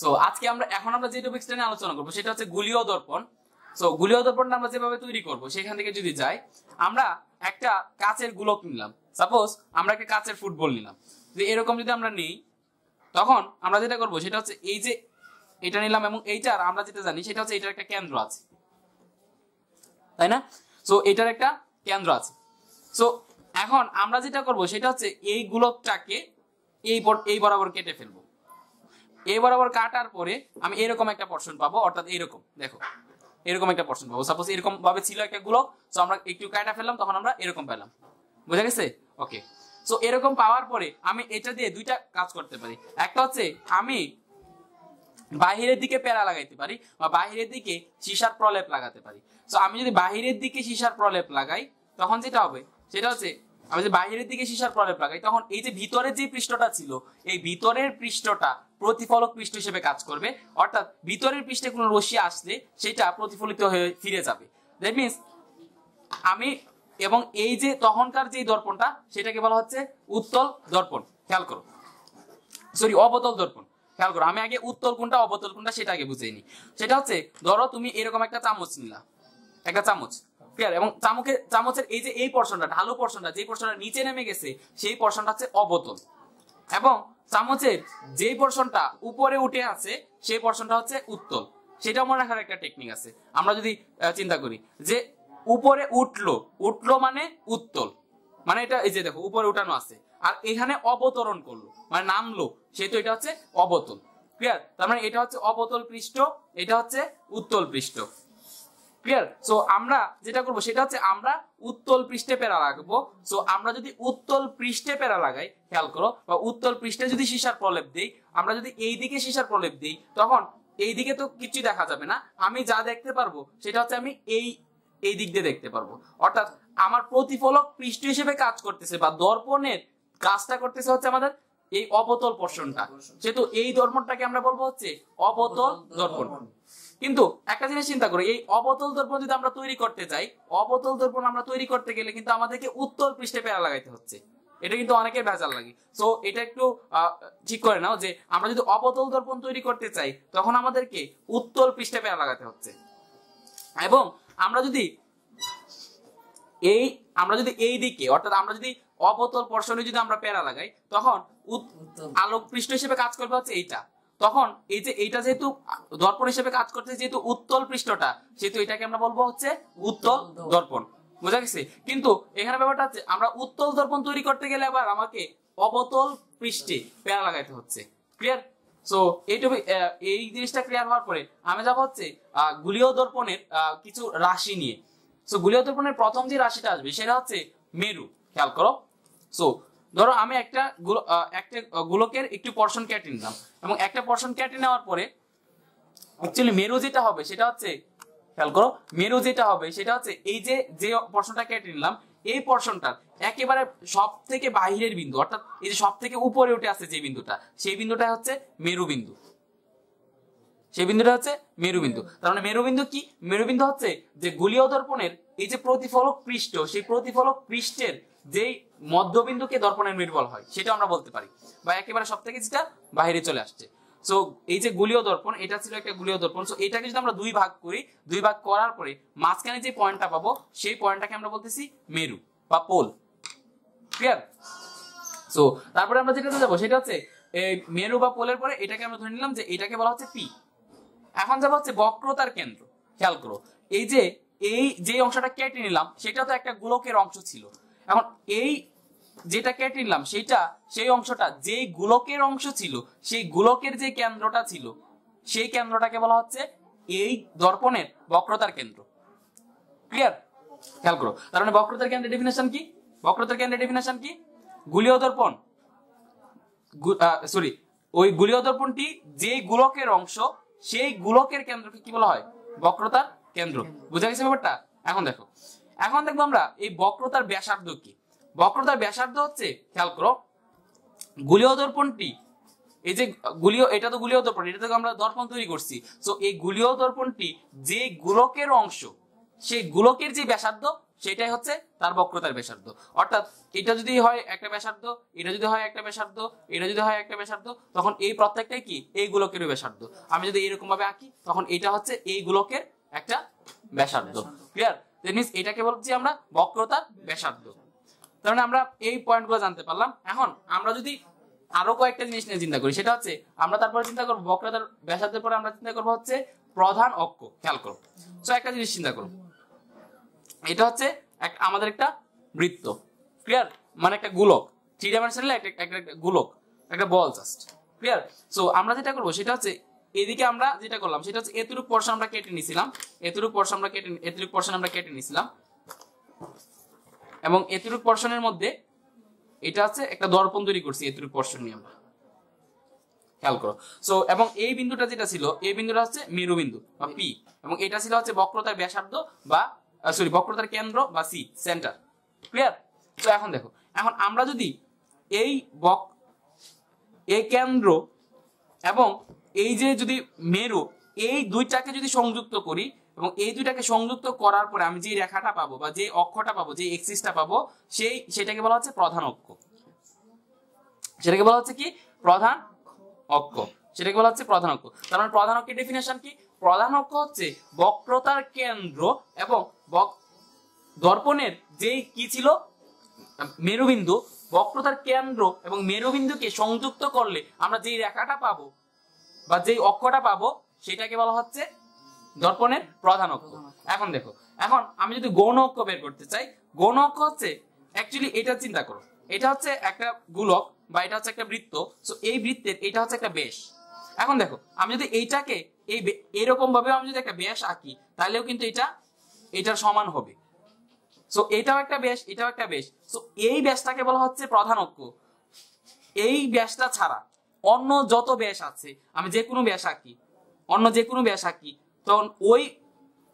so আজকে আমরা এখন আমরা যে টপিকসটা নিয়ে আলোচনা করবো সেটা হচ্ছে গুলীয় দর্পণ সো গুলীয় দর্পণটা আমরা যেভাবে তৈরি করব সেখান থেকে যদি যাই আমরা একটা কাচের গোলক নিলাম সাপোজ আমরা একটা কাচের ফুটবল নিলাম যে এরকম যদি আমরা নিই তখন আমরা যেটা করব সেটা হচ্ছে এই যে এটা নিলাম এবং এইটার আমরা যেটা জানি সেটা হচ্ছে এটার একটা কেন্দ্র আছে তাই না সো এটার একটা কেন্দ্র আছে সো এখন আমরা যেটা করব সেটা হচ্ছে এই গোলকটাকে এই এই বরাবর কেটে ফেলবো এ বরাবর কাটার পরে আমি এরকম একটা পোর্শন পাবো অর্থাৎ এরকম দেখো এরকম একটা পোর্শন পাবো সাপোজ এরকম ভাবে ছিল একটা গুলো তো আমরা একটু কাটা ফেললাম তখন আমরা এরকম পেলাম বুঝা গেছে ওকে সো এরকম পাওয়ার পরে আমি এটা দিয়ে দুইটা কাজ করতে পারি একটা হচ্ছে আমি বাহিরের দিকে প্যারা লাগাইতে পারি বা বাহিরের দিকে সিসার প্রলেপ লাগাতে পারি তো আমি যদি বাহিরের দিকে সিসার প্রলেপ লাগাই তখন যেটা হবে সেটা হচ্ছে আমি যে বাইরের দিকে সীসার প্রলেপ লাগাই তখন এই যে ভিতরের যে পৃষ্ঠটা ছিল এই ভিতরের পৃষ্ঠটা প্রতিফলক পৃষ্ঠ হিসেবে কাজ করবে অর্থাৎ ভিতরের পৃষ্ঠে কোনো রশি আসলে সেটা প্রতিফলিত হয়ে ফিরে যাবে দ্যাট মিনস আমি এবং এই যে তখনকার যে দর্পণটা সেটাকে বলা হচ্ছে উত্তল দর্পণ খেয়াল করো সরি অবতল দর্পণ খেয়াল করো আমি আগে উত্তল কোনটা অবতল কোনটা সেটা আগে বুঝাইনি সেটা হচ্ছে ধরো তুমি এরকম একটা চামচ নিলা একটা চামচ ক্লিয়ার এবং চামকে চামচের এই যে এই পর্ষণটা ঢালু পর্ষণটা যে পর্ষণটা নিচে নেমে গেছে সেই পর্ষণটা হচ্ছে অবতল এবং চামচের যে পর্ষণটা উপরে উঠে আছে সেই পর্ষণটা হচ্ছে উত্তল সেটা মনে রাখার একটা টেকনিক আছে আমরা যদি চিন্তা করি যে উপরে উঠলো উঠলো মানে উত্তল মানে এটা এই যে দেখো উপরে উঠানো আছে আর এখানে অবতরণ করলো মানে নামলো সেহেতু এটা হচ্ছে অবতল ক্লিয়ার তার মানে এটা হচ্ছে অবতল পৃষ্ঠ এটা হচ্ছে উত্তল পৃষ্ঠ ক্লিয়ার সো আমরা যেটা করব সেটা হচ্ছে আমরা উত্তল পৃষ্ঠে পেরা লাগবো সো আমরা যদি উত্তল পৃষ্ঠে পেরা লাগাই খেয়াল করো বা উত্তল পৃষ্ঠে যদি সীসার প্রলেপ দিই আমরা যদি এই দিকে সীসার প্রলেপ দিই তখন এই দিকে তো কিছু দেখা যাবে না আমি যা দেখতে পারবো সেটা হচ্ছে আমি এই এই দিক দিয়ে দেখতে পারবো অর্থাৎ আমার প্রতিফলক পৃষ্ঠ হিসেবে কাজ করতেছে বা দর্পণের কাজটা করতেছে হচ্ছে আমাদের এই অবতল পোর্শনটা যেহেতু এই দর্পণটাকে আমরা বলবো হচ্ছে অবতল দর্পণ কিন্তু একটা জিনিস চিন্তা করি এই অবতল দর্পণ যদি আমরা তৈরি করতে চাই অবতল দর্পণ আমরা তৈরি করতে গেলে কিন্তু আমাদেরকে উত্তর পৃষ্ঠে পেয়ারা লাগাইতে হচ্ছে এটা কিন্তু অনেকের ভেজাল লাগে সো এটা একটু ঠিক করে নাও যে আমরা যদি অবতল দর্পণ তৈরি করতে চাই তখন আমাদেরকে উত্তর পৃষ্ঠে পেয়ারা লাগাতে হচ্ছে এবং আমরা যদি এই আমরা যদি এই দিকে অর্থাৎ আমরা যদি অবতল পর্ষণে যদি আমরা পেয়ারা লাগাই তখন আলোক পৃষ্ঠ হিসেবে কাজ করবে হচ্ছে এইটা তখন এই যে এইটা যেহেতু দর্পণ হিসেবে কাজ করছে যেহেতু উত্তল পৃষ্ঠটা সেহেতু এটাকে আমরা বলবো হচ্ছে উত্তল দর্পণ বোঝা গেছে কিন্তু এখানে ব্যাপারটা হচ্ছে আমরা উত্তল দর্পণ তৈরি করতে গেলে আবার আমাকে অবতল পৃষ্ঠে পেয়ারা লাগাইতে হচ্ছে ক্লিয়ার সো এইটুকু এই জিনিসটা ক্লিয়ার হওয়ার পরে আমি যাবো হচ্ছে গুলিও দর্পণের কিছু রাশি নিয়ে সো গুলিও দর্পণের প্রথম যে রাশিটা আসবে সেটা হচ্ছে মেরু খেয়াল করো সো ধরো আমি একটা একটা গোলকের একটি পর্ষণ কেটে নিলাম এবং একটা পর্ষণ কেটে নেওয়ার পরে অ্যাকচুয়ালি মেরু যেটা হবে সেটা হচ্ছে খেয়াল করো মেরু যেটা হবে সেটা হচ্ছে এই যে যে পর্ষণটা কেটে নিলাম এই পর্ষণটা একেবারে সব থেকে বাহিরের বিন্দু অর্থাৎ এই যে সব থেকে উপরে উঠে আসছে যে বিন্দুটা সেই বিন্দুটা হচ্ছে মেরু বিন্দু সেই বিন্দুটা হচ্ছে মেরুবিন্দু তার মানে মেরুবিন্দু কি মেরুবিন্দু হচ্ছে যে গুলিয় দর্পণের এই যে প্রতিফলক পৃষ্ঠ সেই প্রতিফলক পৃষ্ঠের যেই মধ্যবিন্দুকে দর্পণের নির্বল বলা হয় সেটা আমরা বলতে পারি বা একেবারে সব থেকে যেটা বাইরে চলে আসছে সো এই যে গুলীয় দর্পণ এটা ছিল একটা গুলীয় দর্পণ সো এটাকে যদি আমরা দুই ভাগ করি দুই ভাগ করার পরে মাঝখানে যে পয়েন্টটা পাবো সেই পয়েন্টটাকে আমরা বলতেছি মেরু বা পোল ক্লিয়ার সো তারপরে আমরা যেটাতে যাবো সেটা হচ্ছে মেরু বা পোলের পরে এটাকে আমরা ধরে নিলাম যে এটাকে বলা হচ্ছে পি এখন যাবো হচ্ছে বক্রতার কেন্দ্র খেয়াল করো এই যে এই যে অংশটা কেটে নিলাম সেটা তো একটা গোলকের অংশ ছিল এখন এই যেটা কেটে নিলাম সেটা সেই অংশটা যে গোলকের অংশ ছিল সেই গোলকের যে কেন্দ্রটা ছিল সেই কেন্দ্রটাকে বলা হচ্ছে এই দর্পণের বক্রতার কেন্দ্র ক্লিয়ার খেয়াল করো তার মানে বক্রতার কেন্দ্রের ডেফিনেশন কি বক্রতার কেন্দ্রের ডেফিনেশন কি গুলীয় দর্পণ সরি ওই গুলীয় দর্পণটি যে গোলকের অংশ সেই গোলকের কেন্দ্রকে কি বলা হয় বক্রতার কেন্দ্র বুঝা গেছে ব্যাপারটা এখন দেখো এখন দেখবো আমরা এই বক্রতার ব্যাসার্ধ কি বক্রতার ব্যাসার্ধ হচ্ছে খেয়াল করো গুলীয় দর্পণটি এই যে গুলিও এটা তো গুলীয় দর্পণ এটা তো আমরা দর্পণ তৈরি করছি তো এই গুলীয় দর্পণটি যে গোলকের অংশ সেই গোলকের যে ব্যাসার্ধ সেটাই হচ্ছে তার বক্রতার ব্যাসার্ধ অর্থাৎ এটা যদি হয় একটা ব্যাসার্ধ এটা যদি হয় একটা ব্যাসার্ধ এটা যদি হয় একটা ব্যাসার্ধ তখন এই প্রত্যেকটাই কি এই গোলকের ব্যাসার্ধ আমি যদি এরকম ভাবে আঁকি তখন এটা হচ্ছে এই গোলকের একটা ব্যাসার্ধ ক্লিয়ার দ্যাট মিনস এটাকে বলছি আমরা বক্রতার ব্যাসার্ধ তার আমরা এই পয়েন্টগুলো জানতে পারলাম এখন আমরা যদি আরো কয়েকটা জিনিস নিয়ে চিন্তা করি সেটা হচ্ছে আমরা তারপরে চিন্তা করবো বক্রতার ব্যাসার্ধের পরে আমরা চিন্তা করবো হচ্ছে প্রধান অক্ষ খেয়াল করো তো একটা জিনিস চিন্তা করো এটা হচ্ছে আমাদের একটা বৃত্ত ক্লিয়ার মানে একটা গোলক থ্রি ডাইমেনশনাল একটা একটা গোলক একটা বল জাস্ট ক্লিয়ার সো আমরা যেটা করবো সেটা হচ্ছে এদিকে আমরা যেটা করলাম সেটা হচ্ছে এতটুকু পোর্শন আমরা কেটে নিয়েছিলাম এতটুকু পোর্শন আমরা কেটে এতটুকু পোর্শন আমরা কেটে নিয়েছিলাম এবং এতটুক পর্ষণের মধ্যে এটা আছে একটা দর্পণ তৈরি করছি এতটুক পর্ষণ নিয়ে আমরা খেয়াল করো সো এবং এই বিন্দুটা যেটা ছিল এই বিন্দুটা হচ্ছে মেরু বিন্দু বা পি এবং এটা ছিল হচ্ছে বক্রতার ব্যাসার্ধ বা সরি বক্রতার কেন্দ্র বা সি সেন্টার ক্লিয়ার তো এখন দেখো এখন আমরা যদি এই বক এই কেন্দ্র এবং এই যে যদি মেরু এই দুইটাকে যদি সংযুক্ত করি এবং এই দুইটাকে সংযুক্ত করার পরে আমি যে রেখাটা পাবো বা যে অক্ষটা পাবো যে এক্সিসটা পাবো সেই সেটাকে বলা হচ্ছে প্রধান অক্ষ সেটাকে বলা হচ্ছে কি প্রধান অক্ষ সেটাকে বলা হচ্ছে প্রধান অক্ষ তার মানে প্রধান অক্ষের ডেফিনেশন কি প্রধান অক্ষ হচ্ছে বক্রতার কেন্দ্র এবং দর্পণের যেই কি ছিল মেরুবিন্দু বক্রতার কেন্দ্র এবং মেরুবিন্দুকে সংযুক্ত করলে আমরা যেই রেখাটা পাবো বা যেই অক্ষটা পাবো সেটাকে বলা হচ্ছে দর্পণের প্রধান অক্ষ এখন দেখো এখন আমি যদি গৌণ অক্ষ বের করতে চাই গৌণ অক্ষ হচ্ছে অ্যাকচুয়ালি এটা চিন্তা করো এটা হচ্ছে একটা গুলক বা এটা হচ্ছে একটা বৃত্ত সো এই বৃত্তের এটা হচ্ছে একটা বেশ এখন দেখো আমি যদি এইটাকে এই এরকম ভাবে আমি যদি একটা বেশ আঁকি তাহলেও কিন্তু এটা এটার সমান হবে সো এটাও একটা বেশ এটাও একটা বেশ সো এই ব্যাসটাকে বলা হচ্ছে প্রধান অক্ষ এই ব্যাসটা ছাড়া অন্য যত ব্যাস আছে আমি যে কোনো ব্যাস আঁকি অন্য যে কোনো ব্যাস আঁকি তখন ওই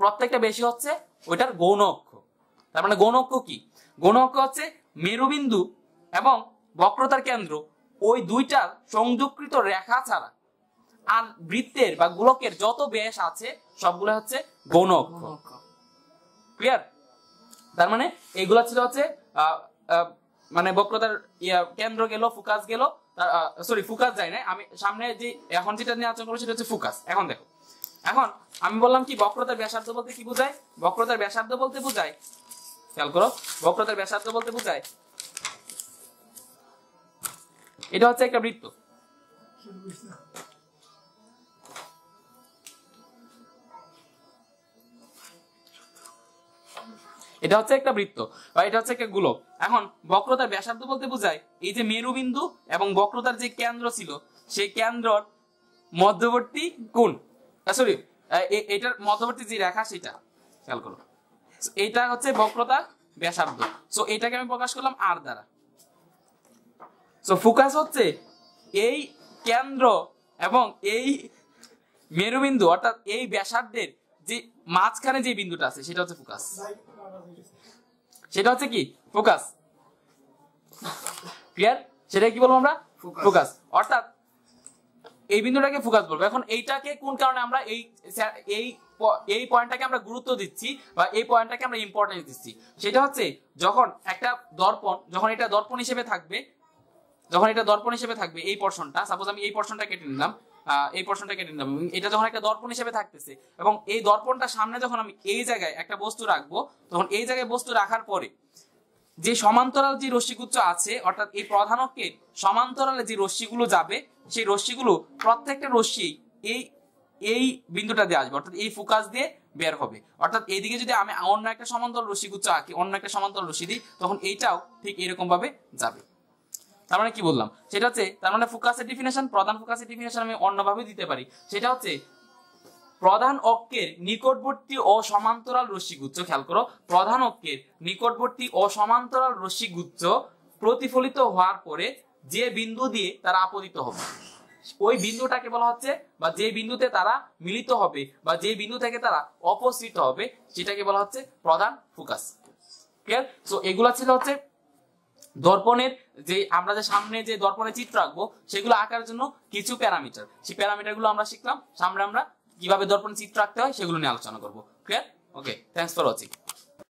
প্রত্যেকটা বেশি হচ্ছে ওইটার গৌণ অক্ষ তার মানে গৌণ অক্ষ কি গৌণ অক্ষ হচ্ছে মেরুবিন্দু এবং বক্রতার কেন্দ্র ওই দুইটার সংযোগকৃত রেখা ছাড়া আর বৃত্তের বা গোলকের যত ব্যাস আছে সবগুলো হচ্ছে গৌণ অক্ষ ক্লিয়ার তার মানে এগুলো ছিল হচ্ছে মানে বক্রতার কেন্দ্র গেল ফোকাস গেল সরি ফোকাস যায় না আমি সামনে যে এখন যেটা নিয়ে আলোচনা করবো সেটা হচ্ছে ফোকাস এখন দেখো এখন আমি বললাম কি বক্রতার ব্যাসার্ধ বলতে কি বোঝায় বক্রতার ব্যাসার্ধ বলতে বোঝায় খেয়াল করো বক্রতার ব্যাসার্ধ বলতে বোঝায় এটা হচ্ছে একটা বৃত্ত এটা হচ্ছে একটা বৃত্ত বা এটা হচ্ছে একটা গোলক এখন বক্রতার ব্যাসার্ধ বলতে বোঝায় এই যে মেরুবিন্দু এবং বক্রতার যে কেন্দ্র ছিল সেই কেন্দ্রর মধ্যবর্তী কোণ সরি এটার মধ্যবর্তী যে রেখা সেটা খেয়াল করো এইটা হচ্ছে বক্রতা ব্যাসার্ধ সো এটাকে আমি প্রকাশ করলাম আর দ্বারা সো ফোকাস হচ্ছে এই কেন্দ্র এবং এই মেরুবিন্দু অর্থাৎ এই ব্যাসার্ধের যে মাঝখানে যে বিন্দুটা আছে সেটা হচ্ছে ফোকাস সেটা হচ্ছে কি ফোকাস ক্লিয়ার সেটা কি বলবো আমরা ফোকাস অর্থাৎ এই বিন্দুটাকে ফোকাস বলবো এখন এইটাকে কোন কারণে আমরা এই এই এই পয়েন্টটাকে আমরা গুরুত্ব দিচ্ছি বা এই পয়েন্টটাকে আমরা ইম্পর্টেন্স দিচ্ছি সেটা হচ্ছে যখন একটা দর্পণ যখন এটা দর্পণ হিসেবে থাকবে যখন এটা দর্পণ হিসেবে থাকবে এই পোর্শনটা সাপোজ আমি এই পোর্শনটা কেটে নিলাম এই পোর্শনটা কেটে নিলাম এটা যখন একটা দর্পণ হিসেবে থাকতেছে এবং এই দর্পণটা সামনে যখন আমি এই জায়গায় একটা বস্তু রাখবো তখন এই জায়গায় বস্তু রাখার পরে যে সমান্তরাল যে রশ্মিগুচ্ছ আছে অর্থাৎ এই প্রধান অক্ষের সমান্তরালে যে রশ্মিগুলো যাবে সেই রশ্মিগুলো প্রত্যেকটা রশ্মি এই এই বিন্দুটা দিয়ে আসবে অর্থাৎ এই ফোকাস দিয়ে বের হবে অর্থাৎ এইদিকে যদি আমি অন্য একটা সমান্তর রশ্মিগুচ্ছ আঁকি অন্য একটা সমান্তর রশ্মি দিই তখন এইটাও ঠিক এরকম ভাবে যাবে তার মানে কি বললাম সেটা হচ্ছে তার মানে ফোকাসের ডিফিনেশন প্রধান ফোকাসের ডিফিনেশন আমি অন্যভাবে দিতে পারি সেটা হচ্ছে প্রধান অক্ষের নিকটবর্তী ও সমান্তরাল রশ্মিগুচ্ছ খেয়াল করো প্রধান অক্ষের নিকটবর্তী ও সমান্তরাল রশ্মিগুচ্ছ প্রতিফলিত হওয়ার পরে যে বিন্দু দিয়ে তারা আপতিত হবে ওই বিন্দুটাকে বলা হচ্ছে বা যে বিন্দুতে তারা মিলিত হবে বা যে বিন্দু থেকে তারা অপসৃত হবে সেটাকে বলা হচ্ছে প্রধান ফোকাস তো এগুলা ছিল হচ্ছে দর্পণের যে আমরা যে সামনে যে দর্পণের চিত্র আঁকবো সেগুলো আঁকার জন্য কিছু প্যারামিটার সেই প্যারামিটারগুলো আমরা শিখলাম সামনে আমরা কিভাবে দর্পণ চিত্র আঁকতে হয় সেগুলো নিয়ে আলোচনা করবো clear okay thanks for watching